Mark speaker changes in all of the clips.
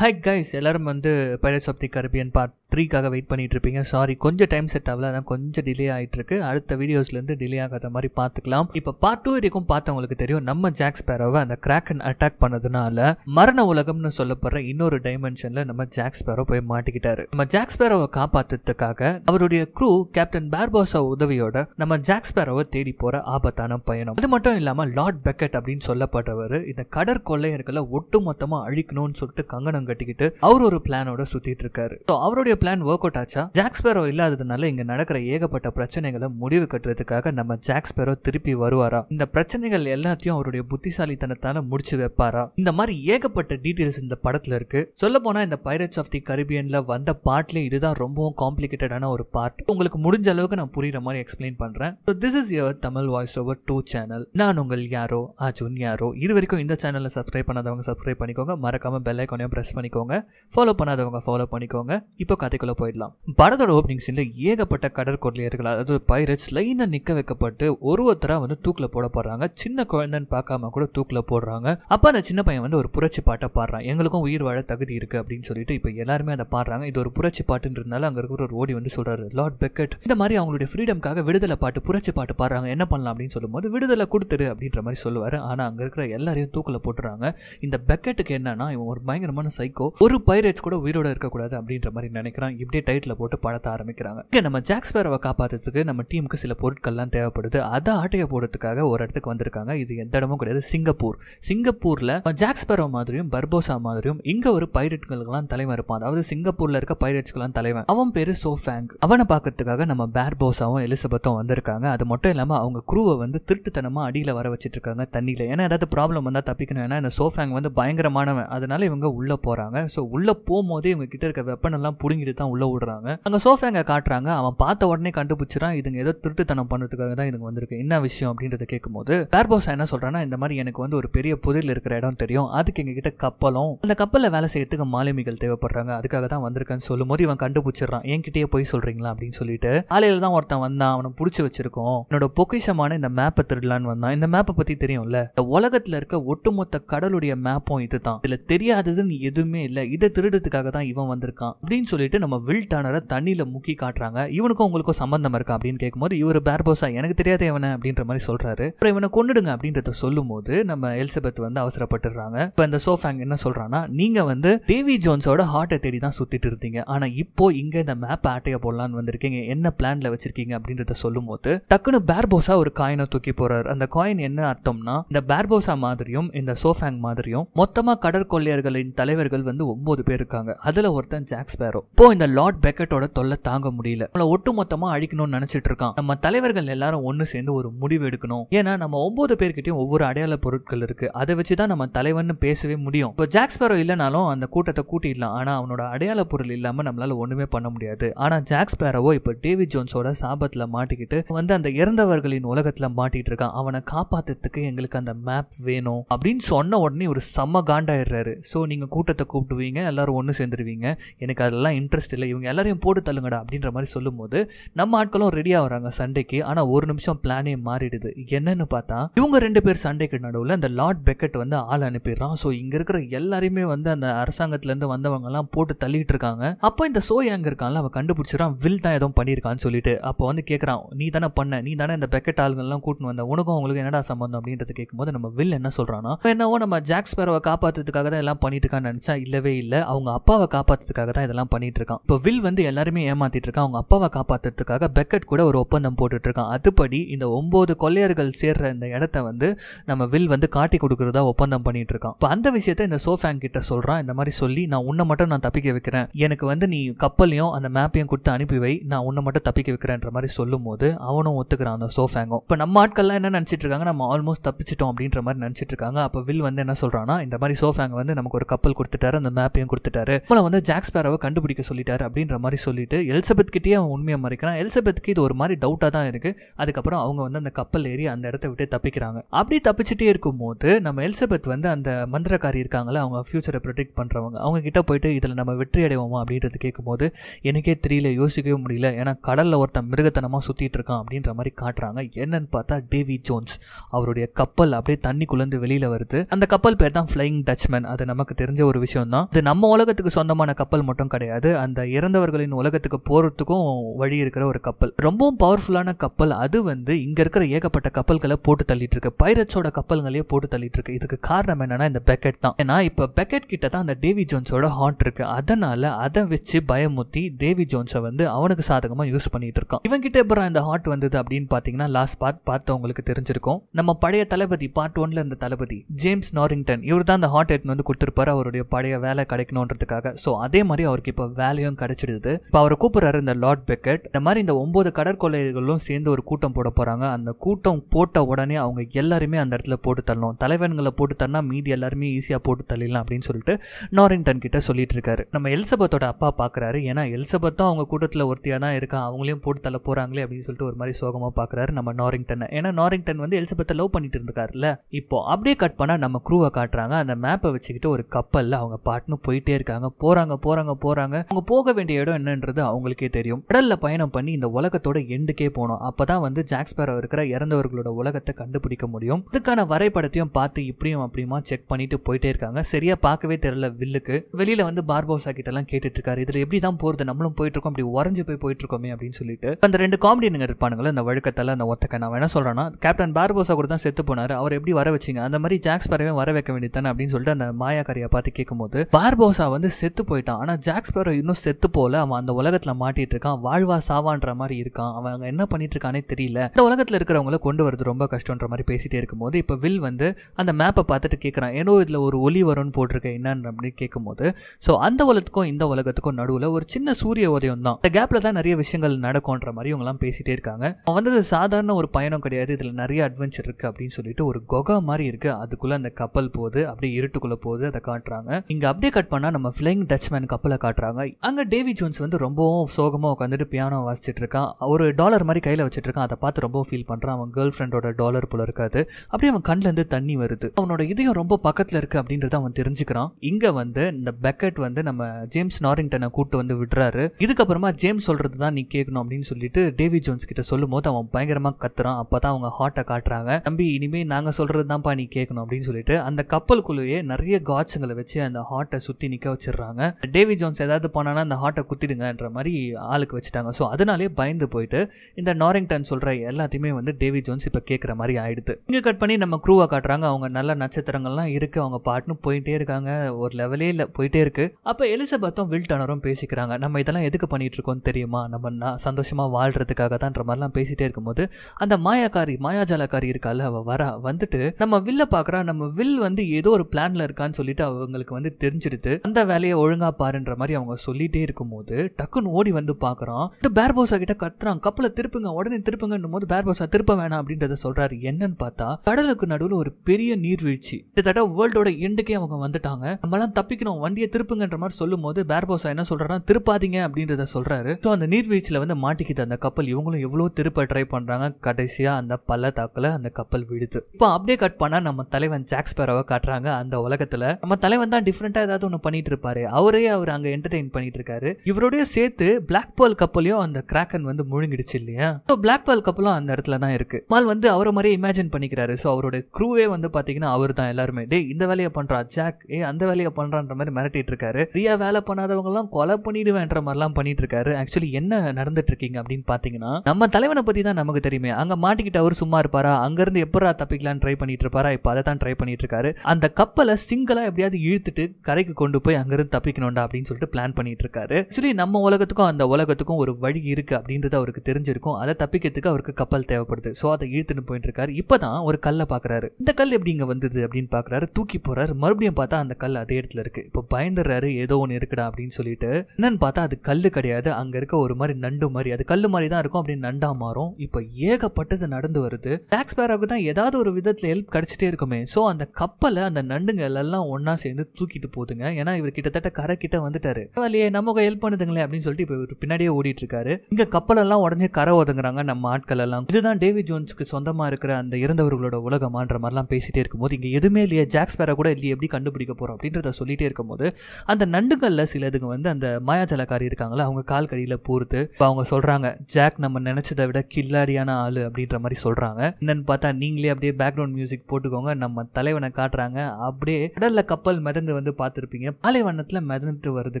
Speaker 1: high guys எல்லோரும் வந்து pirates of the Caribbean part த்ரீக்காக வெயிட் பண்ணிகிட்ருப்பீங்க சாரி கொஞ்சம் டைம் செட் ஆகல அதான் கொஞ்சம் டிலே ஆகிட்டுருக்கு அடுத்த வீடியோஸ்லேருந்து டிலே ஆகாத மாதிரி பார்த்துக்கலாம் இப்போ பார்ட் டூ வரைக்கும் பார்த்தவங்களுக்கு தெரியும் நம்ம ஜாக்ஸ் பேரோவை அந்த கிராக்கன் அட்டாக் பண்ணதுனால மரண உலகம்னு சொல்லப்படுற இன்னொரு டைமென்ஷனில் நம்ம ஜாக்ஸ் பேரோ போய் மாட்டிக்கிட்டாரு நம்ம ஜாக்ஸ் பேரோவை காப்பாற்றுறதுக்காக அவருடைய க்ரூ கேப்டன் பேர்போசா உதவியோட நம்ம ஜாக்ஸ் பேரோவை தேடி போகிற ஆபத்தான பயணம் அது மட்டும் இல்லாமல் லார்ட் பெக்கெட் அப்படின்னு சொல்லப்படுறவர் இந்த கடற்கொள்ளையர்களை ஒட்டு மொத்தமாக அழிக்கணும்னு சொல்லிட்டு கங்கணம் கட்டிக்கிட்டு அவர் ஒரு பிளானோட சுற்றிட்டு இருக்காரு ஸோ அவருடைய பிளான் ஒர்க் அவுட் ஆச்சா ஜாக்ஸ்பெரோ இல்லாததுனால இங்க நடக்கிற ஏகப்பட்ட பிரச்சனைகளை முடிவு கட்டுறதுக்காக நம்ம ஜாக்ஸ்பெரோ திருப்பி வருவாரா இந்த பிரச்சனைகள் எல்லாத்தையும் அவருடைய புத்திசாலித்தனத்தால முடிச்சு வைப்பாரா இந்த மாதிரி ஏகப்பட்ட டீட்டெயில்ஸ் இந்த படத்துல இருக்கு சொல்ல போனா இந்த பைரட்ஸ் ஆஃப் தி கரிபியன்ல வந்த பார்ட்ல இதுதான் ரொம்பவும் காம்ப்ளிகேட்டடான ஒரு பார்ட் உங்களுக்கு முடிஞ்ச அளவுக்கு நான் புரியுற மாதிரி எக்ஸ்பிளைன் பண்றேன் this is your Tamil voice over two channel நான் உங்கள் யாரோ அஜுன் யாரோ இது வரைக்கும் இந்த சேனலை சப்ஸ்கிரைப் பண்ணாதவங்க சப்ஸ்கிரைப் பண்ணிக்கோங்க மறக்காம பெல் ஐக்கானையும் ப்ரெஸ் பண்ணிக்கோங்க ஃபாலோ பண்ணாதவங்க ஃபாலோ பண்ணிக்கோங்க இப்போ கதை கதைக்குள்ள போயிடலாம் படத்தோட ஓப்பனிங் சீன்ல ஏகப்பட்ட கடற்கொள்ளையர்கள் அதாவது பைரட்ஸ் லைனா நிற்க வைக்கப்பட்டு ஒரு ஒருத்தரா வந்து தூக்குல போட போடுறாங்க சின்ன குழந்தைன்னு பார்க்காம கூட தூக்குல போடுறாங்க அப்ப அந்த சின்ன பையன் வந்து ஒரு புரட்சி பாட்டை பாடுறான் எங்களுக்கும் உயிர் வாழ தகுதி இருக்கு அப்படின்னு சொல்லிட்டு இப்ப எல்லாருமே அதை பாடுறாங்க இது ஒரு புரட்சி பாட்டுன்றதுனால அங்க இருக்கிற ஒரு ஓடி வந்து சொல்றாரு லார்ட் பெக்கெட் இந்த மாதிரி அவங்களுடைய ஃப்ரீடம்காக விடுதலை பாட்டு புரட்சி பாட்டு பாடுறாங்க என்ன பண்ணலாம் அப்படின்னு சொல்லும்போது விடுதலை கொடுத்துரு அப்படின்ற மாதிரி சொல்லுவாரு ஆனா அங்க இருக்கிற எல்லாரையும் தூக்குல போட்டுறாங்க இந்த பெக்கெட்டுக்கு என்னன்னா இவன் ஒரு பயங்கரமான சைக்கோ ஒரு பைரட்ஸ் கூட உயிரோட இருக்கக்கூடாது அப்படின்ற மாதிரி நினைக்கிறேன் பண்ணுறாங்க இப்படியே டைட்டில் போட்டு படத்தை ஆரம்பிக்கிறாங்க இங்கே நம்ம ஜாக்ஸ்பேரவை காப்பாற்றுறதுக்கு நம்ம டீமுக்கு சில பொருட்கள்லாம் தேவைப்படுது அதை ஆட்டையை போடுறதுக்காக ஒரு இடத்துக்கு வந்திருக்காங்க இது எந்த இடமும் கிடையாது சிங்கப்பூர் சிங்கப்பூரில் ஜாக்ஸ்பேரோ மாதிரியும் பர்போசா மாதிரியும் இங்கே ஒரு பைரட்களுக்கெல்லாம் தலைவன் இருப்பான் அதாவது சிங்கப்பூரில் இருக்க பைரட்ஸ்க்கெல்லாம் தலைவன் அவன் பேர் சோஃபேங் அவனை பார்க்கறதுக்காக நம்ம பேர்போசாவும் எலிசபெத்தும் வந்திருக்காங்க அது மட்டும் இல்லாமல் அவங்க குரூவை வந்து திருட்டுத்தனமாக அடியில் வர வச்சுட்டு இருக்காங்க தண்ணியில் ஏன்னா ஏதாவது ப்ராப்ளம் வந்தால் தப்பிக்கணும் ஏன்னா இந்த சோஃபேங் வந்து பயங்கரமானவன் அதனால இவங்க உள்ளே போகிறாங்க ஸோ உள்ளே போகும்போதே இவங்க கிட்ட இருக்க வெப்பன் எல்லாம் வாங்கி தான் உள்ள விடுறாங்க அங்க சோஃபா இங்கே காட்டுறாங்க அவன் பார்த்த உடனே கண்டுபிடிச்சிடான் இதுங்க ஏதோ திருட்டுத்தனம் பண்ணுறதுக்காக தான் இதுங்க வந்திருக்கு என்ன விஷயம் அப்படின்றத கேட்கும்போது பேர்போசா என்ன சொல்றானா இந்த மாதிரி எனக்கு வந்து ஒரு பெரிய புதையில் இருக்கிற இடம் தெரியும் அதுக்கு எங்ககிட்ட கப்பலும் அந்த கப்பலில் வேலை செய்யறதுக்கு மாலுமிகள் தேவைப்படுறாங்க அதுக்காக தான் வந்திருக்கேன்னு சொல்லும் போது இவன் கண்டுபிடிச்சிடறான் என்கிட்டயே போய் சொல்றீங்களா அப்படின்னு சொல்லிட்டு ஆலையில தான் ஒருத்தன் வந்தான் அவனை பிடிச்சி வச்சிருக்கோம் என்னோட பொக்கிஷமான இந்த மேப்பை திருடலான்னு வந்தான் இந்த மேப்பை பற்றி தெரியும்ல இந்த உலகத்துல இருக்க ஒட்டுமொத்த கடலுடைய மேப்பும் இதுதான் இதுல தெரியாததுன்னு எதுவுமே இல்லை இதை திருடுறதுக்காக தான் இவன் வந்திருக்கான் அப்படின்னு சொல்லிட்டு சொல்லிட்டு நம்ம வில் டர்னரை தண்ணியில் முக்கி காட்டுறாங்க இவனுக்கும் உங்களுக்கும் சம்பந்தம் இருக்கா அப்படின்னு கேட்கும்போது இவர் பேர்போஸா எனக்கு தெரியாத இவனை அப்படின்ற மாதிரி சொல்றாரு அப்புறம் இவனை கொண்டுடுங்க அப்படின்றத சொல்லும் போது நம்ம எலிசபெத் வந்து அவசரப்பட்டுறாங்க இப்போ இந்த சோஃபேங் என்ன சொல்றான்னா நீங்கள் வந்து டேவி ஜோன்ஸோட ஹார்ட்டை தேடி தான் சுற்றிட்டு இருந்தீங்க ஆனால் இப்போ இங்கே இந்த மேப் ஆட்டையை போடலான்னு வந்திருக்கீங்க என்ன பிளானில் வச்சிருக்கீங்க அப்படின்றத சொல்லும் போது டக்குன்னு பேர்போஸா ஒரு காயினை தூக்கி போறாரு அந்த காயின் என்ன அர்த்தம்னா இந்த பேர்போசா மாதிரியும் இந்த சோஃபேங் மாதிரியும் மொத்தமாக கடற்கொள்ளையர்களின் தலைவர்கள் வந்து ஒன்பது பேர் இருக்காங்க அதில் ஒருத்தன் ஜாக்ஸ் பேரோ இப்போ இந்த லார்ட் பெக்கட்டோட தொல்லை தாங்க முடியல நம்மளை ஒட்டுமொத்தமா அழிக்கணும்னு நினைச்சிட்டு இருக்கான் நம்ம தலைவர்கள் எல்லாரும் ஒன்னு சேர்ந்து ஒரு முடிவு எடுக்கணும் ஏன்னா நம்ம ஒன்பது பேர்கிட்டயும் ஒவ்வொரு அடையாள பொருட்கள் இருக்கு அதை வச்சுதான் நம்ம தலைவர்னு பேசவே முடியும் இப்போ ஜாக்ஸ்பரோ இல்லைனாலும் அந்த கூட்டத்தை கூட்டிடலாம் ஆனா அவனோட அடையாள பொருள் இல்லாம நம்மளால ஒண்ணுமே பண்ண முடியாது ஆனா பேரவோ இப்ப டேவிட் ஜோன்ஸோட சாபத்துல மாட்டிக்கிட்டு வந்து அந்த இறந்தவர்களின் உலகத்துல மாட்டிட்டு இருக்கான் அவனை காப்பாத்துறதுக்கு எங்களுக்கு அந்த மேப் வேணும் அப்படின்னு சொன்ன உடனே ஒரு செம்ம காண்டாயிடுறாரு ஸோ நீங்க கூட்டத்தை கூப்பிடுவீங்க எல்லாரும் ஒன்று சேர்ந்துருவீங்க எனக்கு அதெல்லாம் இன்ட்ரெஸ்ட் இன்ட்ரெஸ்ட் இல்லை இவங்க எல்லாரையும் போட்டு தள்ளுங்கடா அப்படின்ற மாதிரி சொல்லும்போது நம்ம ஆட்களும் ரெடியாக வராங்க சண்டைக்கு ஆனால் ஒரு நிமிஷம் பிளானே மாறிடுது என்னன்னு பார்த்தா இவங்க ரெண்டு பேர் சண்டைக்கு நடுவில் அந்த லார்ட் பெக்கெட் வந்து ஆள் அனுப்பிடுறான் ஸோ இங்கே இருக்கிற எல்லாரையுமே வந்து அந்த அரசாங்கத்துலேருந்து வந்தவங்கலாம் போட்டு தள்ளிட்டு இருக்காங்க அப்போ இந்த எங்கே இருக்காங்களா அவன் கண்டுபிடிச்சிடான் வில் தான் எதுவும் பண்ணியிருக்கான்னு சொல்லிட்டு அப்போ வந்து கேட்குறான் நீ தானே பண்ண நீ தானே இந்த பெக்கெட் ஆளுங்கள்லாம் கூட்டின்னு வந்த உனக்கும் உங்களுக்கு என்னடா சம்பந்தம் அப்படின்றது கேட்கும்போது நம்ம வில் என்ன சொல்கிறான்னா என்னவோ நம்ம பேரவை காப்பாற்றுறதுக்காக தான் எல்லாம் பண்ணிட்டு இருக்கான்னு நினச்சா இல்லவே இல்லை அவங்க அப்பாவை காப்பாற்றுறதுக்காக தான் இதெல்லாம் பண்ணிட்டு இருக்கான் இப்போ வில் வந்து எல்லாருமே ஏமாத்திட்டு இருக்கான் அவங்க அப்பாவை காப்பாத்துறதுக்காக பெக்கட் கூட ஒரு ஒப்பந்தம் போட்டுட்டு இருக்கான் அதுபடி இந்த ஒன்பது கொள்ளையர்கள் சேர்ற இந்த இடத்த வந்து நம்ம வில் வந்து காட்டி கொடுக்கறதா ஒப்பந்தம் பண்ணிட்டு இருக்கான் இப்போ அந்த விஷயத்த இந்த சோஃபேங் கிட்ட சொல்றான் இந்த மாதிரி சொல்லி நான் உன்னை மட்டும் நான் தப்பிக்க வைக்கிறேன் எனக்கு வந்து நீ கப்பலையும் அந்த மேப்பையும் கொடுத்து அனுப்பி வை நான் உன்னை மட்டும் தப்பிக்க வைக்கிறேன்ற மாதிரி சொல்லும் போது அவனும் ஒத்துக்கிறான் அந்த சோஃபேங்கும் இப்போ நம்ம ஆட்கள்லாம் என்ன நினச்சிட்டு இருக்காங்க நம்ம ஆல்மோஸ்ட் தப்பிச்சிட்டோம் அப்படின்ற மாதிரி நினச்சிட்டு இருக்காங்க அப்போ வில் வந்து என்ன சொல்றான்னா இந்த மாதிரி சோஃபேங் வந்து நமக்கு ஒரு கப்பல் கொடுத்துட்டாரு அந்த மேப்பையும் கொடுத்துட்டாரு நம்மளை வந்து பேரவை கண்டுபிடிக்க சொல்லிட்டார் அப்படின்ற மாதிரி சொல்லிட்டு எலிசபெத்கிட்டே அவன் உண்மையை மறைக்கிறான் எலிசபெத்துக்கு இது ஒரு மாதிரி டவுட்டாக தான் இருக்குது அதுக்கப்புறம் அவங்க வந்து அந்த கப்பல் ஏறி அந்த இடத்த விட்டு தப்பிக்கிறாங்க அப்படி தப்பிச்சுட்டே இருக்கும்போது நம்ம எலிசபெத் வந்து அந்த மந்திரக்காரி இருக்காங்களே அவங்க ஃபியூச்சரை ப்ரொடெக்ட் பண்ணுறவங்க அவங்க கிட்ட போயிட்டு இதில் நம்ம வெற்றி அடைவோமா அப்படின்றது கேட்கும்போது எனக்கே தெரியல யோசிக்கவே முடியல ஏன்னா கடலில் ஒருத்தன் மிருகத்தனமாக சுற்றிட்டு இருக்கான் அப்படின்ற மாதிரி காட்டுறாங்க என்னன்னு பார்த்தா டேவி ஜோன்ஸ் அவருடைய கப்பல் அப்படியே தண்ணி தண்ணிக்குள்ளேருந்து வெளியில் வருது அந்த கப்பல் பேர் தான் ஃப்ளைங் டச்மேன் அது நமக்கு தெரிஞ்ச ஒரு விஷயம் தான் இது நம்ம உலகத்துக்கு சொந்தமான கப்பல் மட்டும் கிடையாது அந்த இறந்தவர்களின் உலகத்துக்கு போகிறதுக்கும் வழி இருக்கிற ஒரு கப்பல் ரொம்பவும் பவர்ஃபுல்லான கப்பல் அது வந்து இங்கே இருக்கிற ஏகப்பட்ட கப்பல்களை போட்டு தள்ளிட்டு இருக்கு பைரட்ஸோட கப்பல்களையே போட்டு தள்ளிட்டு இருக்கு இதுக்கு காரணம் என்னன்னா இந்த பெக்கெட் தான் ஏன்னா இப்போ பெக்கெட் கிட்ட தான் அந்த டேவி ஜோன்ஸோட ஹாண்ட் இருக்கு அதனால அதை வச்சு பயமுத்தி டேவி ஜோன்ஸை வந்து அவனுக்கு சாதகமாக யூஸ் பண்ணிட்டு இருக்கான் இவன் கிட்ட அப்புறம் இந்த ஹாட் வந்தது அப்படின்னு பார்த்தீங்கன்னா லாஸ்ட் பார்ட் பார்த்து அவங்களுக்கு தெரிஞ்சிருக்கும் நம்ம பழைய தளபதி பார்ட் ஒன்ல இருந்த தளபதி ஜேம்ஸ் நாரிங்டன் இவர் தான் அந்த ஹாட் எடுத்து வந்து கொடுத்துருப்பாரு அவருடைய பழைய வேலை கிடைக்கணுன்றதுக்காக ஸோ அதே மாதிரி அவருக்கு இப்போ வேலை வேலையும் கிடைச்சிடுது இப்போ அவரை கூப்பிடுறாரு இந்த லார்ட் பெக்கெட் இந்த மாதிரி இந்த ஒன்பது கடற்கொலைகளும் சேர்ந்து ஒரு கூட்டம் போட போகிறாங்க அந்த கூட்டம் போட்ட உடனே அவங்க எல்லாருமே அந்த இடத்துல போட்டு தள்ளணும் தலைவன்களை போட்டு தள்ளா மீதி எல்லாருமே ஈஸியாக போட்டு தள்ளிடலாம் அப்படின்னு சொல்லிட்டு நாரிங்டன் கிட்ட சொல்லிட்டு இருக்காரு நம்ம எலிசபத்தோட அப்பா பார்க்குறாரு ஏன்னா எலிசபத்தும் அவங்க கூட்டத்தில் ஒருத்தியாக தான் இருக்கா அவங்களையும் போட்டு தள்ள போகிறாங்களே அப்படின்னு சொல்லிட்டு ஒரு மாதிரி சோகமாக பார்க்குறாரு நம்ம நாரிங்டன் ஏன்னா நாரிங்டன் வந்து எலிசபத்தை லவ் பண்ணிட்டு இருந்துக்காருல்ல இப்போ அப்படியே கட் பண்ணால் நம்ம க்ரூவை காட்டுறாங்க அந்த மேப்பை வச்சுக்கிட்டு ஒரு கப்பலில் அவங்க பாட்டுன்னு போயிட்டே இருக்காங்க போகிறாங்க போகிறாங்க போகிறாங்க அவங்க போக வேண்டிய இடம் என்னன்றது அவங்களுக்கே தெரியும் கடல்ல பயணம் பண்ணி இந்த உலகத்தோட எண்டுக்கே போனோம் அப்பதான் வந்து ஜாக்ஸ்பேரோ இருக்கிற இறந்தவர்களோட உலகத்தை கண்டுபிடிக்க முடியும் இதுக்கான வரைபடத்தையும் பார்த்து இப்படியும் அப்படியுமா செக் பண்ணிட்டு போயிட்டே இருக்காங்க சரியா பார்க்கவே தெரியல வில்லுக்கு வெளியில வந்து பார்போசா கிட்ட எல்லாம் கேட்டுட்டு இருக்காரு இதுல எப்படி தான் போறது நம்மளும் போயிட்டு இருக்கோம் அப்படி உறைஞ்சு போய் போயிட்டு இருக்கோமே அப்படின்னு சொல்லிட்டு அந்த ரெண்டு காமெடியனுங்க இருப்பானுங்களா அந்த வழுக்கத்தால அந்த ஒத்தக்க நான் வேணா சொல்றேன்னா கேப்டன் பார்போசா கூட தான் செத்து போனாரு அவர் எப்படி வர வச்சிங்க அந்த மாதிரி ஜாக்ஸ்பேரோவே வர வைக்க வேண்டியதானே அப்படின்னு சொல்லிட்டு அந்த மாயாக்காரியை பார்த்து கேட்கும்போது பார்போசா வந்து செத்து போயிட்டான் ஆனா ஜாக்ஸ்பேரோ இன்னும் செத்து போல அவன் அந்த உலகத்தில் மாட்டிட்டு இருக்கான் வாழ்வா சாவான்ற மாதிரி இருக்கான் அவன் அங்கே என்ன பண்ணிட்டு இருக்கானே தெரியல இந்த உலகத்தில் இருக்கிறவங்கள கொண்டு வரது ரொம்ப கஷ்டம்ன்ற மாதிரி பேசிட்டே இருக்கும்போது இப்போ வில் வந்து அந்த மேப்பை பார்த்துட்டு கேட்குறான் ஏனோ இதில் ஒரு ஒளி வரும்னு போட்டிருக்க என்னன்ற அப்படின்னு கேட்கும்போது ஸோ அந்த உலகத்துக்கும் இந்த உலகத்துக்கும் நடுவில் ஒரு சின்ன சூரிய உதயம் தான் இந்த கேப்பில் தான் நிறைய விஷயங்கள் நடக்கும்ன்ற மாதிரி இவங்கலாம் பேசிட்டே இருக்காங்க அவன் வந்து சாதாரண ஒரு பயணம் கிடையாது இதில் நிறைய அட்வென்ச்சர் இருக்குது அப்படின்னு சொல்லிட்டு ஒரு கொகா மாதிரி இருக்குது அதுக்குள்ளே அந்த கப்பல் போகுது அப்படியே இருட்டுக்குள்ளே போகுது அதை காட்டுறாங்க இங்கே அப்படியே கட் பண்ணால் நம்ம ஃப்ளைங் டச்மேன் கப்பலை காட்டுறாங்க அங்கே டேவி ஜோன்ஸ் வந்து ரொம்பவும் சோகமாக உட்காந்துட்டு பியானோ வாசிச்சுட்டு இருக்கான் ஒரு டாலர் மாதிரி கையில் வச்சுட்டு இருக்கான் அதை பார்த்து ரொம்ப ஃபீல் பண்ணுறான் அவன் கேர்ள் ஃப்ரெண்டோட டாலர் போல இருக்காது அப்படியே அவன் இருந்து தண்ணி வருது அவனோட இதயம் ரொம்ப பக்கத்தில் இருக்குது அப்படின்றத அவன் தெரிஞ்சுக்கிறான் இங்கே வந்து இந்த பெக்கெட் வந்து நம்ம ஜேம்ஸ் நாரிங்டனை கூட்டு வந்து விடுறாரு இதுக்கப்புறமா ஜேம்ஸ் சொல்கிறது தான் நீ கேட்கணும் அப்படின்னு சொல்லிட்டு டேவி ஜோன்ஸ் கிட்ட சொல்லும் போது அவன் பயங்கரமாக கத்துறான் அப்போ தான் அவங்க ஹார்ட்டை காட்டுறாங்க தம்பி இனிமேல் நாங்கள் சொல்கிறது தான்ப்பா நீ கேட்கணும் அப்படின்னு சொல்லிட்டு அந்த கப்பலுக்குள்ளேயே நிறைய காட்சங்களை வச்சு அந்த ஹார்ட்டை சுற்றி நிற்க வச்சிடுறாங்க டேவி ஜோன்ஸ் ஏதாவது போனானா அந்த ஹார்ட்டை குத்திடுங்கன்ற மாதிரி ஆளுக்கு வச்சுட்டாங்க ஸோ அதனாலே பயந்து போயிட்டு இந்த நாரிங்டன் சொல்கிற எல்லாத்தையுமே வந்து டேவி ஜோன்ஸ் இப்போ கேட்குற மாதிரி ஆயிடுது இங்கே கட் பண்ணி நம்ம க்ரூவாக காட்டுறாங்க அவங்க நல்ல நட்சத்திரங்கள்லாம் இருக்குது அவங்க பாட்டுன்னு போயிட்டே இருக்காங்க ஒரு லெவலே இல்லை போயிட்டே இருக்குது அப்போ எலிசபெத்தும் வில்டனரும் பேசிக்கிறாங்க நம்ம இதெல்லாம் எதுக்கு பண்ணிகிட்டு இருக்கோம்னு தெரியுமா நம்ம நான் சந்தோஷமாக வாழ்கிறதுக்காக தான்ன்ற மாதிரிலாம் பேசிகிட்டே இருக்கும்போது அந்த மாயாக்காரி மாயாஜாலக்காரி இருக்கால அவள் வர வந்துட்டு நம்ம வில்ல பார்க்குறா நம்ம வில் வந்து ஏதோ ஒரு பிளான்ல இருக்கான்னு சொல்லிட்டு அவங்களுக்கு வந்து தெரிஞ்சிடுது அந்த வேலையை ஒழுங்காக பாருன்ற மாதிரி அவங்க சொல்லி சொல்லிட்டே இருக்கும்போது டக்குன்னு ஓடி வந்து பார்க்குறான் பேர்போசா கிட்ட கத்துறான் கப்பலை திருப்புங்க உடனே திருப்புங்கன்னும் போது பேர்போசா திருப்ப வேணாம் அப்படின்றத சொல்றாரு என்னன்னு பார்த்தா கடலுக்கு நடுவில் ஒரு பெரிய நீர்வீழ்ச்சி கிட்டத்தட்ட வேர்ல்டோட எண்டுக்கே அவங்க வந்துட்டாங்க நம்மளாம் தப்பிக்கணும் வண்டியை திருப்புங்கன்ற மாதிரி சொல்லும் போது பேர்போசா என்ன சொல்றாருன்னா திருப்பாதீங்க அப்படின்றத சொல்றாரு ஸோ அந்த நீர்வீழ்ச்சியில் வந்து மாட்டிக்கிது அந்த கப்பல் இவங்களும் எவ்வளோ திருப்ப ட்ரை பண்றாங்க கடைசியா அந்த பள்ளத்தாக்கில் அந்த கப்பல் விழுது இப்போ அப்படியே கட் பண்ணா நம்ம தலைவன் பேரவை காட்டுறாங்க அந்த உலகத்துல நம்ம தலைவன் தான் டிஃப்ரெண்டா ஏதாவது ஒன்று பண்ணிட்டு இருப்பாரு அவரே அவர் அங்க என்டர்டெயின் பண்ணி பண்ணிட்டு இருக்காரு இவரோடய சேர்த்து பிளாக் பால் கப்பலையும் அந்த கிராக்கன் வந்து முழுங்கிடுச்சு இல்லையா ஸோ பிளாக் பால் கப்பலும் அந்த இடத்துல தான் இருக்கு மால் வந்து அவரை மாதிரி இமேஜின் பண்ணிக்கிறாரு ஸோ அவரோட க்ரூவே வந்து பார்த்தீங்கன்னா அவர் தான் எல்லாருமே டே இந்த வேலையை பண்ணுறா ஜாக் ஏ அந்த வேலையை பண்ணுறான்ற மாதிரி மிரட்டிட்டு இருக்காரு ரியா வேலை பண்ணாதவங்கலாம் கொலை பண்ணிடுவேன்ற மாதிரிலாம் பண்ணிட்டு இருக்காரு ஆக்சுவலி என்ன நடந்துட்டு இருக்கீங்க அப்படின்னு பார்த்தீங்கன்னா நம்ம தலைவனை பற்றி தான் நமக்கு தெரியுமே அங்கே மாட்டிக்கிட்டு அவர் சும்மா இருப்பாரா அங்கேருந்து எப்படா தப்பிக்கலான்னு ட்ரை பண்ணிட்டு இருப்பாரா இப்போ அதை தான் ட்ரை பண்ணிட்டு இருக்காரு அந்த கப்பலை சிங்கிளாக எப்படியாவது இழுத்துட்டு கரைக்கு கொண்டு போய் அங்கேருந்து தப்பிக்கணும்டா அப்படின்னு சொல்லிட்டு பிளான் பண்ணி பண்ணிட்டு இருக்காரு ஆக்சுவலி நம்ம உலகத்துக்கும் அந்த உலகத்துக்கும் ஒரு வழி இருக்கு அப்படின்றது அவருக்கு தெரிஞ்சிருக்கும் அதை தப்பிக்கிறதுக்கு அவருக்கு கப்பல் தேவைப்படுது ஸோ அதை இழுத்துன்னு போயிட்டு இருக்காரு இப்பதான் ஒரு கல்லை பாக்குறாரு இந்த கல் எப்படி இங்க வந்தது அப்படின்னு பாக்குறாரு தூக்கி போறாரு மறுபடியும் பார்த்தா அந்த கல் அதே இடத்துல இருக்கு இப்போ பயந்துடுறாரு ஏதோ ஒன்று இருக்குடா அப்படின்னு சொல்லிட்டு என்னன்னு பார்த்தா அது கல் கிடையாது அங்க இருக்க ஒரு மாதிரி நண்டு மாதிரி அது கல் மாதிரி தான் இருக்கும் அப்படின்னு நண்டா மாறும் இப்போ ஏகப்பட்டது நடந்து வருது டாக்ஸ் பேராவுக்கு தான் ஏதாவது ஒரு விதத்தில் ஹெல்ப் கிடைச்சிட்டே இருக்குமே ஸோ அந்த கப்பலை அந்த நண்டுங்கள் எல்லாம் ஒன்னா சேர்ந்து தூக்கிட்டு போதுங்க ஏன்னா இவர் கிட்டத்தட்ட கரை கிட்ட வந்துட்டாரு ஏ நம்ம ஹெல்ப் பண்ணுதுங்களே அப்படின்னு சொல்லிட்டு இப்போ பின்னாடியே ஓடிட்டு இருக்காரு இங்க கப்பலெல்லாம் உடனே கரை ஒதுங்குறாங்க நம்ம ஆட்கள் எல்லாம் இதுதான் டேவிட் ஜோன்ஸுக்கு சொந்தமா இருக்கிற அந்த இறந்தவர்களோட உலகமான்ற மாதிரிலாம் பேசிட்டே இருக்கும்போது இங்கே எதுவுமே இல்லையா ஜாக்ஸ் பேரா கூட இல்லையே எப்படி கண்டுபிடிக்க போறோம் அப்படின்றத சொல்லிட்டே இருக்கும்போது அந்த நண்டுகளில் சில இதுங்க வந்து அந்த மாயாஜலக்காரி இருக்காங்களா அவங்க கால் கடியில போர்த்து இப்போ அவங்க சொல்கிறாங்க ஜாக் நம்ம நினைச்சதை விட கில்லாடியான ஆள் அப்படின்ற மாதிரி சொல்கிறாங்க என்னன்னு பார்த்தா நீங்களே அப்படியே பேக்ரவுண்ட் மியூசிக் போட்டுக்கோங்க நம்ம தலைவனை காட்டுறாங்க அப்படியே கடலில் கப்பல் மிதந்து வந்து பார்த்துருப்பீங்க பாலைவனத்துல மிதந்துட்டு வருது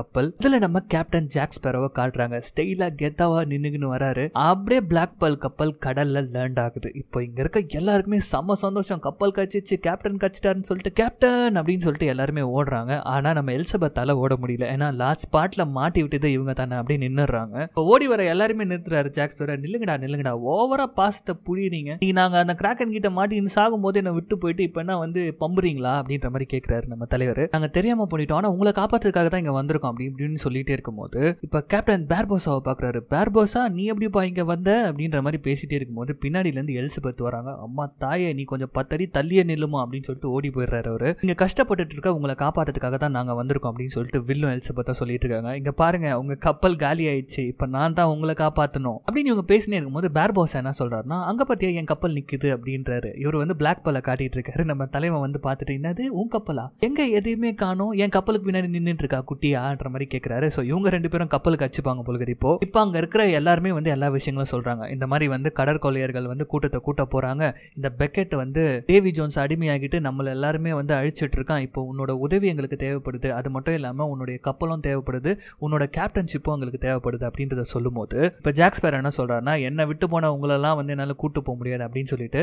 Speaker 1: கப்பல் இதுல நம்ம கேப்டன் ஜாக்ஸ் ஸ்பெரோவை காட்டுறாங்க ஸ்டெயிலா கெத்தாவா நின்னுக்குன்னு வராரு அப்படியே பிளாக் பால் கப்பல் கடல்ல லேண்ட் ஆகுது இப்போ இங்க இருக்க எல்லாருக்குமே செம்ம சந்தோஷம் கப்பல் கச்சிச்சு கேப்டன் கச்சிட்டாருன்னு சொல்லிட்டு கேப்டன் அப்படின்னு சொல்லிட்டு எல்லாருமே ஓடுறாங்க ஆனா நம்ம எல்சபத்தால ஓட முடியல ஏன்னா லாஸ்ட் பாட்ல மாட்டி விட்டு இவங்க தானே அப்படி நின்னுறாங்க இப்போ ஓடி வர எல்லாருமே நிறுத்துறாரு ஜாக்ஸ் ஸ்பெரோ நில்லுங்கடா நில்லுங்கடா ஓவரா பாசத்தை புரியுறீங்க நீங்க நாங்க அந்த கிராக்கன் கிட்ட மாட்டி சாகும் போது என்ன விட்டு போயிட்டு இப்போ என்ன வந்து பம்புறீங்களா அப்படின்ற மாதிரி கேட்கிறாரு நம்ம தலைவர் நாங்க தெரியாம பண்ணிட்டோம் ஆனா உங்களை காப்பாத்துறதுக்காக தான் இங்க வந்திருக்கோம் அப்படின்னு அப்படின்னு சொல்லிகிட்டே இருக்கும்போது இப்போ கேப்டன் பேர்போசாவை பார்க்குறாரு பேர்போசா நீ எப்படிப்பா இங்கே வந்த அப்படின்ற மாதிரி பேசிகிட்டே இருக்கும்போது பின்னாடியிலேருந்து பத்து வராங்க அம்மா தாயை நீ கொஞ்சம் பத்தடி தள்ளியே நில்லுமா அப்படின்னு சொல்லிட்டு ஓடி போயிடுறாரு அவர் நீங்கள் கஷ்டப்பட்டுட்டு இருக்க உங்களை காப்பாற்றதுக்காக தான் நாங்கள் வந்திருக்கோம் அப்படின்னு சொல்லிட்டு வில்லும் பத்தா சொல்லிட்டு இருக்காங்க இங்கே பாருங்க உங்கள் கப்பல் காலி ஆயிடுச்சு இப்போ நான் தான் உங்களை காப்பாற்றணும் அப்படின்னு இவங்க பேசினே இருக்கும்போது பேர்போசா என்ன சொல்கிறாருன்னா அங்கே பார்த்தியா என் கப்பல் நிற்குது அப்படின்றாரு இவர் வந்து பிளாக் பல காட்டிட்டு இருக்காரு நம்ம தலைவன் வந்து பார்த்துட்டு என்னது உன் கப்பலா எங்கே எதையுமே காணும் என் கப்பலுக்கு பின்னாடி நின்றுட்டு இருக்கா குட்டியான்ற மாதிரி கேட்குறாரு ஸோ இவங்க ரெண்டு பேரும் கப்பலுக்கு அடிச்சுப்பாங்க போல இப்போ இப்போ அங்கே இருக்கிற எல்லாருமே வந்து எல்லா விஷயங்களும் சொல்கிறாங்க இந்த மாதிரி வந்து கடற்கொள்ளையர்கள் வந்து கூட்டத்தை கூட்ட போகிறாங்க இந்த பெக்கெட் வந்து டேவி ஜோன்ஸ் அடிமையாகிட்டு நம்மளை எல்லாருமே வந்து அழிச்சிட்டு இருக்கான் இப்போ உன்னோட உதவி எங்களுக்கு தேவைப்படுது அது மட்டும் இல்லாமல் உன்னுடைய கப்பலும் தேவைப்படுது உன்னோட கேப்டன்ஷிப்பும் எங்களுக்கு தேவைப்படுது அப்படின்றத சொல்லும்போது இப்போ ஜாக்ஸ் பேர் என்ன சொல்கிறாருன்னா என்னை விட்டு போன உங்களெல்லாம் வந்து என்னால் கூட்டு போக முடியாது அப்படின்னு சொல்லிட்டு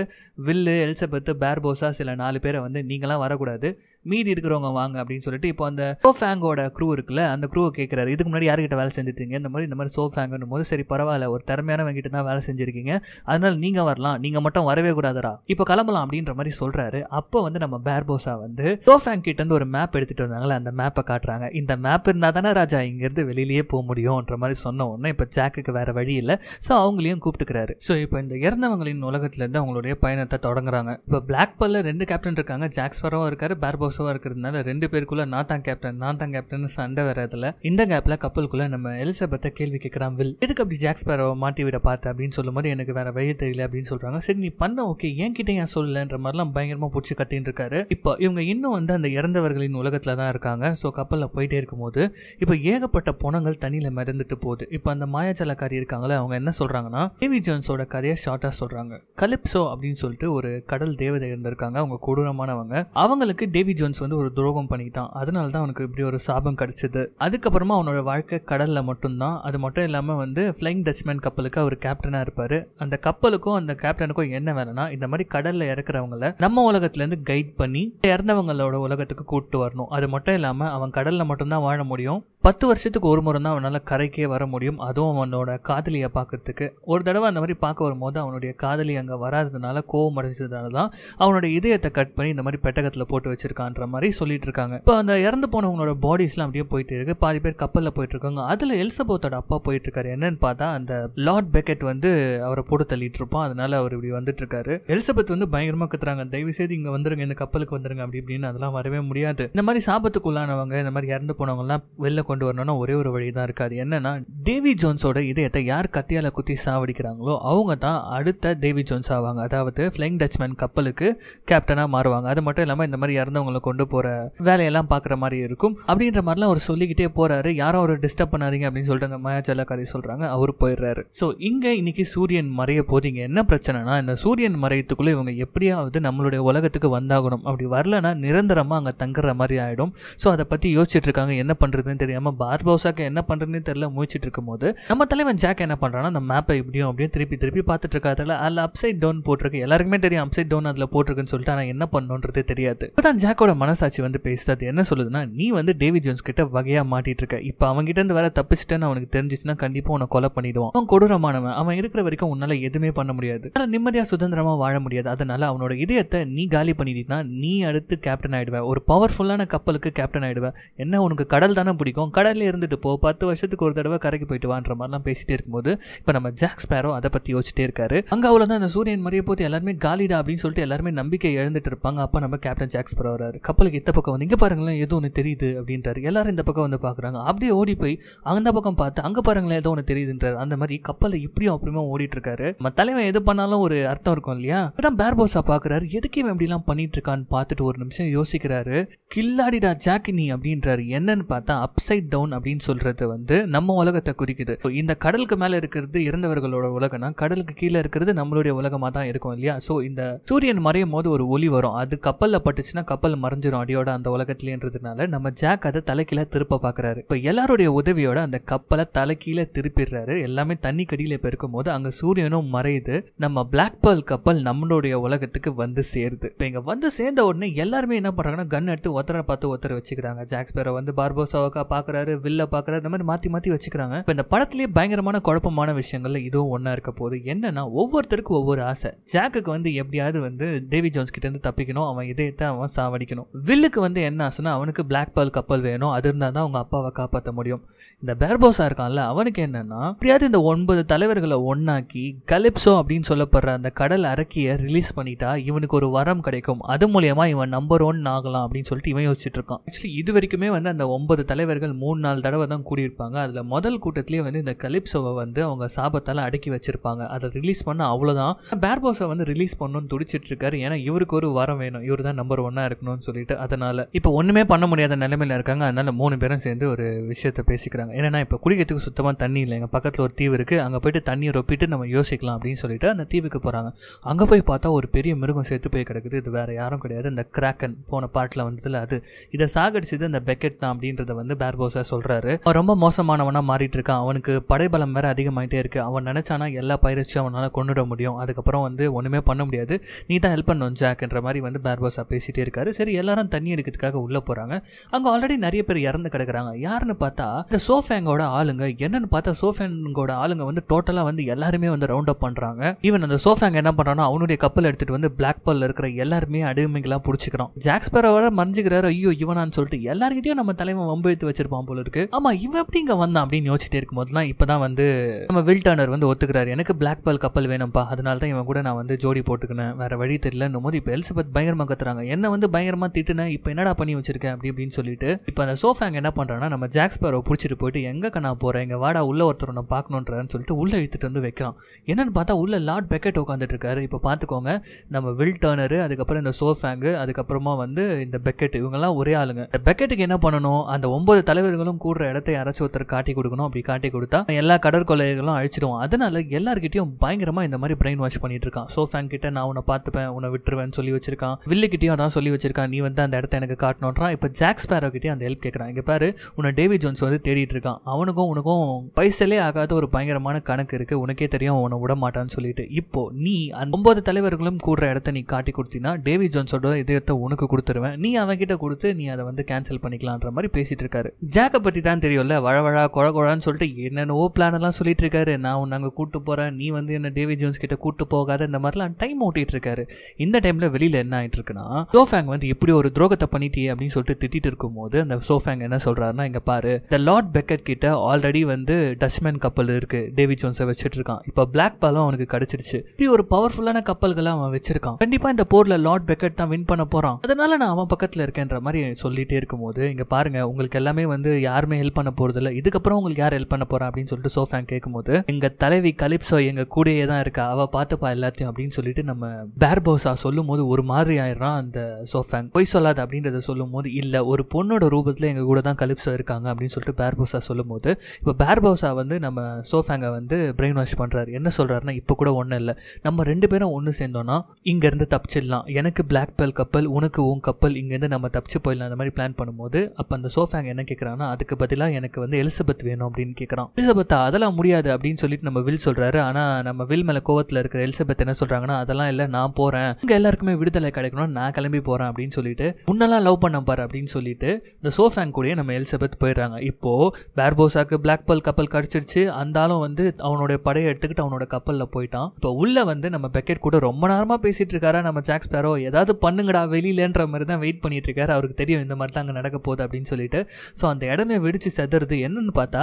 Speaker 1: வில்லு எலிசபெத்து பேர்போஸா சில நாலு பேரை வந்து நீங்களாம் வரக்கூடாது மீதி இருக்கிறவங்க வாங்க அப்படின்னு சொல்லிட்டு இப்போ அந்த சோஃபேங்கோட க்ரூ இருக்குல்ல அந்த க்ரூவை கேட்குறாரு இதுக்கு முன்னாடி யார்கிட்ட வேலை செஞ்சுட்டீங்க இந்த மாதிரி இந்த மாதிரி சோஃபேங்கன்னு போது சரி பரவாயில்ல ஒரு திறமையானவங்கிட்ட தான் வேலை செஞ்சுருக்கீங்க அதனால நீங்கள் வரலாம் நீங்கள் மட்டும் வரவே கூடாதரா இப்போ கிளம்பலாம் அப்படின்ற மாதிரி சொல்கிறாரு அப்போ வந்து நம்ம பேர்போஸா வந்து சோஃபேங் இருந்து ஒரு மேப் எடுத்துகிட்டு வந்தாங்களே அந்த மேப்பை காட்டுறாங்க இந்த மேப் இருந்தால் தானே ராஜா இங்கேருந்து வெளியிலேயே போக முடியும்ன்ற மாதிரி சொன்ன உடனே இப்போ ஜாக்குக்கு வேறு வழி இல்லை ஸோ அவங்களையும் கூப்பிட்டுக்கிறாரு ஸோ இப்போ இந்த இறந்தவங்களின் உலகத்துலேருந்து அவங்களுடைய பயணத்தை தொடங்குறாங்க இப்போ பிளாக் பல்ல ரெண்டு கேப்டன் இருக்காங்க ஜாக்ஸ்வரவும் இருக்காரு பேர்போஸ் கோசவாக இருக்கிறதுனால ரெண்டு பேருக்குள்ளே நான் தான் கேப்டன் நான் தான் கேப்டன் சண்டை வர்றதுல இந்த கேப்பில் கப்பலுக்குள்ள நம்ம எலிசபெத்தை கேள்வி கேட்கிறான் வில் எதுக்கு அப்படி ஜாக்ஸ் பேரவை மாட்டி விட பார்த்தேன் அப்படின்னு சொல்லும்போது எனக்கு வேற வழி தெரியல அப்படின்னு சொல்கிறாங்க சரி நீ பண்ண ஓகே என் கிட்ட ஏன் சொல்லலன்ற மாதிரிலாம் பயங்கரமாக பிடிச்சி கத்தின்னு இருக்காரு இப்போ இவங்க இன்னும் வந்து அந்த இறந்தவர்களின் உலகத்துல தான் இருக்காங்க ஸோ கப்பலில் போயிட்டே இருக்கும்போது இப்போ ஏகப்பட்ட புணங்கள் தண்ணியில் மிதந்துட்டு போகுது இப்போ அந்த மாயாஜலக்காரி இருக்காங்களே அவங்க என்ன சொல்றாங்கன்னா டிவி ஜோன்ஸோட கதையை ஷார்ட்டாக சொல்றாங்க கலிப்சோ அப்படின்னு சொல்லிட்டு ஒரு கடல் தேவதை இருந்திருக்காங்க அவங்க கொடூரமானவங்க அவங்களுக்கு டேவி ஜோன்ஸ் வந்து ஒரு துரோகம் பண்ணிட்டான் அதனால தான் அவனுக்கு இப்படி ஒரு சாபம் கிடச்சிது அதுக்கப்புறமா அவனோட வாழ்க்கை கடலில் மட்டும்தான் அது மட்டும் இல்லாமல் வந்து ஃப்ளைங் டச்மேன் கப்பலுக்கு அவர் கேப்டனாக இருப்பார் அந்த கப்பலுக்கும் அந்த கேப்டனுக்கும் என்ன வேலைன்னா இந்த மாதிரி கடலில் இறக்குறவங்கள நம்ம உலகத்துலேருந்து கைட் பண்ணி இறந்தவங்களோட உலகத்துக்கு கூப்பிட்டு வரணும் அது மட்டும் இல்லாமல் அவன் கடலில் மட்டும்தான் வாழ முடியும் பத்து வருஷத்துக்கு ஒரு முறை தான் அவனால் கரைக்கே வர முடியும் அதுவும் அவனோட காதலியை பார்க்குறதுக்கு ஒரு தடவை அந்த மாதிரி பார்க்க வரும்போது அவனுடைய காதலி அங்கே வராததுனால கோவம் அடைஞ்சதுனால தான் அவனோட இதயத்தை கட் பண்ணி இந்த மாதிரி பெட்டகத்தில் போட்டு வச்சிருக்கான்ற மாதிரி சொல்லிட்டு இருக்காங்க இப்போ அந்த இறந்து போனவங்களோட பாடிஸ்லாம் அப்படியே போயிட்டு இருக்கு பாதி பேர் கப்பலில் போயிட்டு இருக்காங்க அதில் எல்சபோத்தோட அப்பா போயிட்டு இருக்காரு என்னன்னு பார்த்தா அந்த லார்ட் பெக்கெட் வந்து அவரை போட்டு தள்ளிட்டு இருப்பான் அதனால அவர் இப்படி வந்துட்டு இருக்காரு எலிசபெத் வந்து பயங்கரமாக கத்துறாங்க தயவு செய்து இங்கே வந்துருங்க இந்த கப்பலுக்கு வந்துருங்க அப்படி இப்படின்னு அதெல்லாம் வரவே முடியாது இந்த மாதிரி சாபத்துக்குள்ளானவங்க இந்த மாதிரி இறந்து போனவங்கலாம் வெளில கொண்டு வரணும்னா ஒரே ஒரு வழி தான் இருக்காது என்னன்னா டேவி ஜோன்ஸோட இதயத்தை யார் கத்தியால் குத்தி சாவடிக்கிறாங்களோ அவங்க தான் அடுத்த டேவி ஜோன்ஸ் ஆவாங்க அதாவது ஃப்ளைங் டச்மேன் கப்பலுக்கு கேப்டனாக மாறுவாங்க அது மட்டும் இல்லாமல் இந்த மாதிரி இறந்தவங்களை கொண்டு போகிற வேலையெல்லாம் பார்க்குற மாதிரி இருக்கும் அப்படின்ற மாதிரிலாம் அவர் சொல்லிக்கிட்டே போறாரு யாரும் அவர் டிஸ்டர்ப் பண்ணாதீங்க அப்படின்னு சொல்லிட்டு அந்த மாயாஜலக்காரி சொல்கிறாங்க அவர் போயிடுறாரு ஸோ இங்கே இன்னைக்கு சூரியன் மறைய போதிங்க என்ன பிரச்சனைனா இந்த சூரியன் மறையத்துக்குள்ளே இவங்க எப்படியாவது நம்மளுடைய உலகத்துக்கு வந்தாகணும் அப்படி வரலன்னா நிரந்தரமாக அங்கே தங்குற மாதிரி ஆயிடும் ஸோ அதை பற்றி யோசிச்சுட்டு இருக்காங்க என்ன பண்ணுறதுன்னு தெரியாம நம்ம பார்போசாக்கு என்ன பண்ணுறதுன்னு தெரியல முயற்சிட்டு இருக்கும்போது நம்ம தலைவன் ஜாக் என்ன பண்றான்னா அந்த மேப்பை இப்படியும் அப்படியே திருப்பி திருப்பி பார்த்துட்டு இருக்காதுல அதில் அப்சைட் டவுன் போட்டிருக்கு எல்லாருக்குமே தெரியும் அப்சைட் டவுன் அதில் போட்டிருக்குன்னு சொல்லிட்டு ஆனால் என்ன பண்ணுன்றதே தெரியாது இப்போ தான் ஜாக்கோட மனசாட்சி வந்து அது என்ன சொல்லுதுன்னா நீ வந்து டேவிட் ஜோன்ஸ் கிட்ட வகையாக மாட்டிட்டு இருக்க இப்போ கிட்ட இருந்து வேற தப்பிச்சிட்டேன்னு அவனுக்கு தெரிஞ்சிச்சுன்னா கண்டிப்பாக உன்னை கொலை பண்ணிடுவான் அவன் கொடூரமானவன் அவன் இருக்கிற வரைக்கும் உன்னால எதுவுமே பண்ண முடியாது அதனால் நிம்மதியாக சுதந்திரமாக வாழ முடியாது அதனால அவனோட இதயத்தை நீ காலி பண்ணிட்டீங்கன்னா நீ அடுத்து கேப்டன் ஆயிடுவேன் ஒரு பவர்ஃபுல்லான கப்பலுக்கு கேப்டன் ஆயிடுவேன் என்ன உனக்கு கடல் தானே பிடிக்கும் அவன் கடலில் இருந்துட்டு போ பத்து வருஷத்துக்கு ஒரு தடவை கரைக்கு போயிட்டு வான்ற மாதிரிலாம் பேசிட்டே இருக்கும்போது இப்போ நம்ம ஜாக் ஸ்பேரோ அதை பற்றி யோசிச்சுட்டே இருக்காரு அங்கே அவ்வளோ தான் அந்த சூரியன் மறைய போது எல்லாருமே காலிடா அப்படின்னு சொல்லிட்டு எல்லாருமே நம்பிக்கை இழந்துட்டு இருப்பாங்க அப்போ நம்ம கேப்டன் ஜாக் ஸ்பேரோ வராரு கப்பலுக்கு இந்த பக்கம் வந்து இங்கே பாருங்களேன் ஏதோ ஒன்று தெரியுது அப்படின்றாரு எல்லாரும் இந்த பக்கம் வந்து பார்க்குறாங்க அப்படியே ஓடி போய் அந்த பக்கம் பார்த்து அங்கே பாருங்களேன் ஏதோ ஒன்று தெரியுதுன்றாரு அந்த மாதிரி கப்பலை இப்படியும் அப்படியுமே ஓடிட்டு இருக்காரு நம்ம தலைவன் எது பண்ணாலும் ஒரு அர்த்தம் இருக்கும் இல்லையா இப்போ பேர்போஸா பார்க்குறாரு எதுக்கு இவன் இப்படிலாம் பண்ணிட்டு இருக்கான்னு பார்த்துட்டு ஒரு நிமிஷம் யோசிக்கிறாரு கில்லாடிடா ஜாக்கினி அப்படின்றாரு என்னன்னு பார்த்தா அப்சை அப்சைட் டவுன் அப்படின்னு சொல்றது வந்து நம்ம உலகத்தை குறிக்குது இந்த கடலுக்கு மேல இருக்கிறது இறந்தவர்களோட உலகம்னா கடலுக்கு கீழே இருக்கிறது நம்மளுடைய உலகமா தான் இருக்கும் இல்லையா ஸோ இந்த சூரியன் மறையும் போது ஒரு ஒளி வரும் அது கப்பல்ல பட்டுச்சுன்னா கப்பல் மறைஞ்சிரும் அடியோட அந்த உலகத்திலேன்றதுனால நம்ம ஜாக் அதை தலைக்கீழே திருப்ப பாக்குறாரு இப்போ எல்லாருடைய உதவியோட அந்த கப்பலை தலைக்கீழ திருப்பிடுறாரு எல்லாமே தண்ணி கடியில இப்போ இருக்கும் போது அங்கே சூரியனும் மறையுது நம்ம பிளாக் பேர்ல் கப்பல் நம்மளுடைய உலகத்துக்கு வந்து சேருது இப்போ இங்கே வந்து சேர்ந்த உடனே எல்லாருமே என்ன பண்ணுறாங்கன்னா கன் எடுத்து ஒத்தரை பார்த்து ஒத்தரை வச்சுக்கிறாங்க பேரை வந்து பார்போசாவுக்கா பாக்க பார்க்குறாரு வில்ல பார்க்குறாரு இந்த மாதிரி மாற்றி மாற்றி வச்சுக்கிறாங்க இப்போ இந்த படத்துலேயே பயங்கரமான குழப்பமான விஷயங்கள்ல இதுவும் ஒன்றா இருக்க போது என்னன்னா ஒவ்வொருத்தருக்கும் ஒவ்வொரு ஆசை ஜாக்குக்கு வந்து எப்படியாவது வந்து டேவி ஜோன்ஸ் இருந்து தப்பிக்கணும் அவன் இதயத்தை அவன் சாவடிக்கணும் வில்லுக்கு வந்து என்ன ஆசைனா அவனுக்கு பிளாக் பால் கப்பல் வேணும் அது இருந்தால் தான் அவங்க அப்பாவை காப்பாற்ற முடியும் இந்த பேர்போஸா இருக்கான்ல அவனுக்கு என்னன்னா எப்படியாவது இந்த ஒன்பது தலைவர்களை ஒன்னாக்கி கலிப்சோ அப்படின்னு சொல்லப்படுற அந்த கடல் அரக்கியை ரிலீஸ் பண்ணிட்டா இவனுக்கு ஒரு வரம் கிடைக்கும் அது மூலியமா இவன் நம்பர் ஒன் ஆகலாம் அப்படின்னு சொல்லிட்டு இவன் யோசிச்சுட்டு இருக்கான் ஆக்சுவலி இது வரைக்குமே வந்து அந்த ஒன்பது தலைவர்கள் மூணு நாலு தடவை தான் கூடியிருப்பாங்க அதில் முதல் கூட்டத்திலே வந்து இந்த கலிப்ஸோவை வந்து அவங்க சாபத்தால் அடக்கி வச்சிருப்பாங்க அதை ரிலீஸ் பண்ண அவ்வளோதான் பேர்போஸை வந்து ரிலீஸ் பண்ணணும்னு துடிச்சிட்டு இருக்காரு ஏன்னா இவருக்கு ஒரு வரம் வேணும் இவர் தான் நம்பர் ஒன்னாக இருக்கணும்னு சொல்லிட்டு அதனால் இப்போ ஒன்றுமே பண்ண முடியாத நிலைமையில் இருக்காங்க அதனால் மூணு பேரும் சேர்ந்து ஒரு விஷயத்தை பேசிக்கிறாங்க ஏன்னா இப்போ குடிக்கிறதுக்கு சுத்தமாக தண்ணி இல்லை எங்கள் பக்கத்தில் ஒரு தீவு இருக்குது அங்கே போயிட்டு தண்ணியை ரொப்பிட்டு நம்ம யோசிக்கலாம் அப்படின்னு சொல்லிட்டு அந்த தீவுக்கு போகிறாங்க அங்கே போய் பார்த்தா ஒரு பெரிய மிருகம் செத்து போய் கிடக்குது இது வேறு யாரும் கிடையாது இந்த கிராக்கன் போன பாட்டில் வந்ததில் அது இதை சாகடிச்சது அந்த பெக்கெட் தான் அப்படின்றத வந்து பேர்போஸ் போஸை சொல்கிறாரு அவன் ரொம்ப மோசமானவனாக மாறிட்டு இருக்கான் அவனுக்கு படைபலம் வேற அதிகமாகிட்டே இருக்குது அவன் நினச்சானா எல்லா பயிற்சியும் அவனால் கொண்டுட முடியும் அதுக்கப்புறம் வந்து ஒன்றுமே பண்ண முடியாது நீ தான் ஹெல்ப் பண்ணும் ஜாக்ன்ற மாதிரி வந்து பேர்போஸாக பேசிகிட்டே இருக்காரு சரி எல்லாரும் தண்ணி எடுக்கிறதுக்காக உள்ளே போகிறாங்க அங்கே ஆல்ரெடி நிறைய பேர் இறந்து கிடக்குறாங்க யாருன்னு பார்த்தா இந்த சோஃபேங்கோட ஆளுங்க என்னன்னு பார்த்தா சோஃபேங்கோட ஆளுங்க வந்து டோட்டலாக வந்து எல்லாருமே வந்து ரவுண்ட் அப் பண்ணுறாங்க ஈவன் அந்த சோஃபேங்க என்ன பண்ணுறான்னா அவனுடைய கப்பல் எடுத்துகிட்டு வந்து பிளாக் பாலில் இருக்கிற எல்லாருமே அடிமைகளாக பிடிச்சிக்கிறான் ஜாக்ஸ்பரோட மறைஞ்சிக்கிறாரு ஐயோ இவனான்னு சொல்லிட்டு எல்லாருக்கிட்டையும் நம்ம தலைமை வம்பு எடுத்து பண்ணுவான் போல இருக்கு ஆமா இவன் எப்படி இங்க வந்தான் அப்படின்னு யோசிச்சுட்டு இருக்கும்போதுலாம் இப்பதான் வந்து நம்ம வில் டர்னர் வந்து ஒத்துக்கிறாரு எனக்கு பிளாக் பால் கப்பல் வேணும்ப்பா அதனால தான் இவன் கூட நான் வந்து ஜோடி போட்டுக்கினேன் வேற வழி தெரியலன்னு போது இப்போ எலிசபெத் பயங்கரமா கத்துறாங்க என்ன வந்து பயங்கரமா திட்டுனேன் இப்போ என்னடா பண்ணி வச்சிருக்கேன் அப்படி அப்படின்னு சொல்லிட்டு இப்போ அந்த சோஃபாங் என்ன பண்றான்னா நம்ம ஜாக்ஸ்பேரோ பிடிச்சிட்டு போயிட்டு எங்க கண்ணா போறேன் எங்க வாடா உள்ள ஒருத்தர் ஒன்று பார்க்கணுன்றான்னு சொல்லிட்டு உள்ள இழுத்துட்டு வந்து வைக்கிறான் என்னன்னு பார்த்தா உள்ள லார்ட் பெக்கெட் உட்காந்துட்டு இருக்காரு இப்போ பார்த்துக்கோங்க நம்ம வில் டர்னரு அதுக்கப்புறம் இந்த சோஃபேங்கு அதுக்கப்புறமா வந்து இந்த பெக்கெட் இவங்கெல்லாம் ஒரே ஆளுங்க இந்த பெக்கெட்டுக்கு என்ன பண்ணணும் அந்த ஒன்பது தலைவர் கடற்கொள்ளையர்களும் கூடுற இடத்த யாராச்சும் ஒருத்தர் காட்டி கொடுக்கணும் அப்படி காட்டி கொடுத்தா எல்லா கடற்கொள்ளையர்களும் அழிச்சிடுவோம் அதனால எல்லாருக்கிட்டையும் பயங்கரமா இந்த மாதிரி பிரெயின் வாஷ் பண்ணிட்டு இருக்கான் சோஃபேன் கிட்ட நான் உன்னை பார்த்துப்பேன் உன்னை விட்டுருவேன் சொல்லி வச்சிருக்கான் வில்லுக்கிட்டையும் அதான் சொல்லி வச்சிருக்கான் நீ வந்து அந்த இடத்த எனக்கு காட்டணும்ன்றான் இப்போ ஜாக்ஸ் பேரோ கிட்டே அந்த ஹெல்ப் கேட்குறான் இங்க பாரு உன்னை டேவி ஜோன்ஸ் வந்து தேடிட்டு இருக்கான் அவனுக்கும் உனக்கும் பைசலே ஆகாத ஒரு பயங்கரமான கணக்கு இருக்கு உனக்கே தெரியும் உன்னை விட மாட்டான்னு சொல்லிட்டு இப்போ நீ அந்த ஒன்பது தலைவர்களும் கூடுற இடத்த நீ காட்டி கொடுத்தீங்கன்னா டேவி ஜோன்ஸோட இதயத்தை உனக்கு கொடுத்துருவேன் நீ அவன்கிட்ட கொடுத்து நீ அதை வந்து கேன்சல் பண்ணிக்கலான்ற மாதிரி பேசிட்டு இருக்காரு ஜாக்கை பற்றி தான் தெரியும்ல வழவழா குழான்னு சொல்லிட்டு என்னென்னவோ பிளானெல்லாம் சொல்லிட்டு இருக்காரு நான் உன்னை அங்கே கூப்பிட்டு போகிறேன் நீ வந்து என்ன டேவி ஜோன்ஸ் கிட்ட கூப்பிட்டு போகாத இந்த மாதிரிலாம் டைம் ஓட்டிகிட்டு இருக்காரு இந்த டைமில் வெளியில் என்ன ஆகிட்டு இருக்குன்னா சோஃபேங் வந்து இப்படி ஒரு துரோகத்தை பண்ணிட்டே அப்படின்னு சொல்லிட்டு திட்டிட்டு இருக்கும்போது அந்த சோஃபேங் என்ன சொல்கிறாருன்னா இங்கே பாரு இந்த லார்ட் பெக்கட் கிட்ட ஆல்ரெடி வந்து டச்மேன் கப்பல் இருக்குது டேவி ஜோன்ஸை வச்சுட்டு இருக்கான் இப்போ பிளாக் பாலும் அவனுக்கு கிடச்சிருச்சு இப்படி ஒரு பவர்ஃபுல்லான கப்பல்களை அவன் வச்சிருக்கான் கண்டிப்பாக இந்த போரில் லார்ட் பெக்கட் தான் வின் பண்ண போகிறான் அதனால நான் அவன் பக்கத்தில் இருக்கேன்ற மாதிரி சொல்லிகிட்டே இருக்கும்போது இங்கே பாருங்கள் உங்களுக்கு எல்லாமே வந்து வந்து யாருமே ஹெல்ப் பண்ண இல்லை இதுக்கப்புறம் உங்களுக்கு யார் ஹெல்ப் பண்ண போகிறா அப்படின்னு சொல்லிட்டு சோஃபேன் கேட்கும்போது எங்க தலைவி கலிப்ஸோ எங்கள் கூடையே தான் இருக்கா அவள் பார்த்துப்பா எல்லாத்தையும் அப்படின்னு சொல்லிட்டு நம்ம பேர்போசா சொல்லும் போது ஒரு மாதிரி ஆயிடுறான் அந்த சோஃபேங் பொய் சொல்லாது அப்படின்றத சொல்லும் போது இல்லை ஒரு பொண்ணோட ரூபத்தில் எங்கள் கூட தான் கலிப்ஸோ இருக்காங்க அப்படின்னு சொல்லிட்டு பேர்போசா சொல்லும் போது இப்போ பேர்போஸா வந்து நம்ம சோஃபேங்கை வந்து பிரெயின் வாஷ் பண்ணுறாரு என்ன சொல்றாருன்னா இப்போ கூட ஒன்றும் இல்லை நம்ம ரெண்டு பேரும் ஒன்று சேர்ந்தோன்னா இங்கேருந்து தப்பிச்சிடலாம் எனக்கு பிளாக் பெல் கப்பல் உனக்கு உன் கப்பல் இங்கேருந்து நம்ம தப்பிச்சு போயிடலாம் அந்த மாதிரி பிளான் பண்ணும்போது அப்போ அந்த சோஃபேங் என்ன கேட்குறாங்க கேட்குறான்னா அதுக்கு பதிலாக எனக்கு வந்து எலிசபெத் வேணும் அப்படின்னு கேட்குறான் எலிசபெத் அதெல்லாம் முடியாது அப்படின்னு சொல்லிட்டு நம்ம வில் சொல்கிறாரு ஆனால் நம்ம வில் மேலே கோவத்தில் இருக்கிற எலிசபெத் என்ன சொல்கிறாங்கன்னா அதெல்லாம் இல்லை நான் போகிறேன் இங்கே எல்லாருக்குமே விடுதலை கிடைக்கணும் நான் கிளம்பி போகிறேன் அப்படின்னு சொல்லிட்டு முன்னெல்லாம் லவ் பண்ண பாரு அப்படின்னு சொல்லிட்டு இந்த சோஃபேங் கூட நம்ம எலிசபெத் போயிடுறாங்க இப்போது பேர்போஸாக்கு பிளாக் பல் கப்பல் கிடச்சிருச்சு அந்தாலும் வந்து அவனுடைய படையை எடுத்துக்கிட்டு அவனோட கப்பலில் போயிட்டான் இப்போ உள்ளே வந்து நம்ம பெக்கெட் கூட ரொம்ப நேரமாக பேசிகிட்டு இருக்காரா நம்ம ஜாக்ஸ் பேரோ ஏதாவது பண்ணுங்கடா வெளியிலன்ற மாதிரி தான் வெயிட் பண்ணிட்டு இருக்காரு அவருக்கு தெரியும் இந்த மாதிரி தான் அங்கே நடக்க போகுது அப்படின்னு சொல்லிட்டு ஸோ அந்த அந்த இடமே வெடிச்சு செதறது என்னென்னு பார்த்தா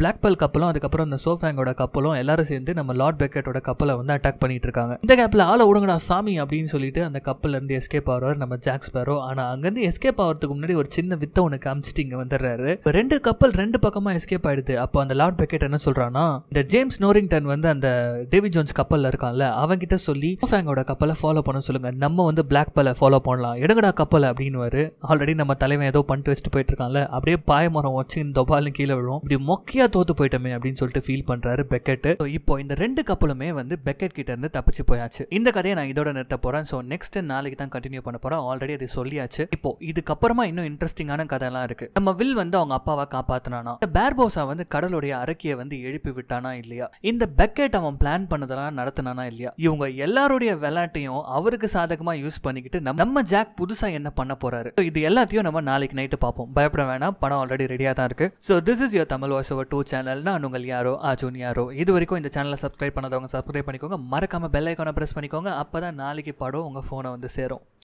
Speaker 1: பிளாக் பல் கப்பலும் அதுக்கப்புறம் அந்த சோஃபேங்கோட கப்பலும் எல்லாரும் சேர்ந்து நம்ம லார்ட் பெக்கெட்டோட கப்பலை வந்து அட்டாக் பண்ணிட்டு இருக்காங்க இந்த கேப்பில் ஆளை விடுங்கடா சாமி அப்படின்னு சொல்லிட்டு அந்த இருந்து எஸ்கேப் ஆகிறார் நம்ம ஜாக்ஸ் பேரோ ஆனால் அங்கேருந்து எஸ்கேப் ஆகிறதுக்கு முன்னாடி ஒரு சின்ன வித்தை ஒன்று காமிச்சிட்டு இங்கே வந்துடுறாரு ரெண்டு கப்பல் ரெண்டு பக்கமாக எஸ்கேப் ஆயிடுது அப்போ அந்த லார்ட் பெக்கெட் என்ன சொல்கிறான்னா இந்த ஜேம்ஸ் நோரிங்டன் வந்து அந்த டேவி ஜோன்ஸ் கப்பலில் இருக்கான்ல கிட்ட சொல்லி சோஃபேங்கோட கப்பலை ஃபாலோ பண்ண சொல்லுங்க நம்ம வந்து பிளாக் பலை ஃபாலோ பண்ணலாம் எடுங்கடா கப்பலை அப்படின்னு ஆல்ரெடி நம்ம தலைவன் ஏதோ பண்ணிட்டு வச்சுட்டு போயிட்டு இருக்காங்கல்ல அப்படியே பாய மரம் இந்த தொபால்னு கீழே விழும் இப்படி மொக்கியா தோத்து போயிட்டமே அப்படின்னு சொல்லிட்டு ஃபீல் பண்ணுறாரு பெக்கெட் இப்போ இந்த ரெண்டு கப்பலுமே வந்து பெக்கெட் கிட்ட இருந்து தப்பிச்சு போயாச்சு இந்த கதையை நான் இதோட நிறுத்த போகிறேன் ஸோ நெக்ஸ்ட் நாளைக்கு தான் கண்டினியூ பண்ண போகிறேன் ஆல்ரெடி அது சொல்லியாச்சு இப்போ இதுக்கப்புறமா இன்னும் இன்ட்ரெஸ்டிங்கான கதைலாம் இருக்கு நம்ம வில் வந்து அவங்க அப்பாவை காப்பாத்தினானா இந்த பேர்போசா வந்து கடலுடைய அரக்கியை வந்து எழுப்பி விட்டானா இல்லையா இந்த பெக்கெட் அவன் பிளான் பண்ணதெல்லாம் நடத்தினானா இல்லையா இவங்க எல்லாருடைய விளையாட்டையும் அவருக்கு சாதகமா யூஸ் பண்ணிக்கிட்டு நம்ம ஜாக் புதுசா என்ன பண்ண போறாரு இது எல்லாத்தையும் நம்ம நாளைக்கு நைட்டு பார்ப்போம் பயப்பட வேணாம் படம் ஆல்ரெடி ரெடியாக தான் இருக்குது so this is your Tamil voice over to சேனல்னா உங்கள் யாரோ ஜூன் யாரோ இது வரைக்கும் இந்த சேனலை சப்ஸ்கிரைப் பண்ணாதவங்க சப்ஸ்கிரைப் பண்ணிக்கோங்க மறக்காமல் பெல் ஐக்கானை ப்ரெஸ் பண்ணிக்கோங்க அப்போ தான் நாளைக்கு படம் உங்கள் ஃபோனை வந்து சேரும்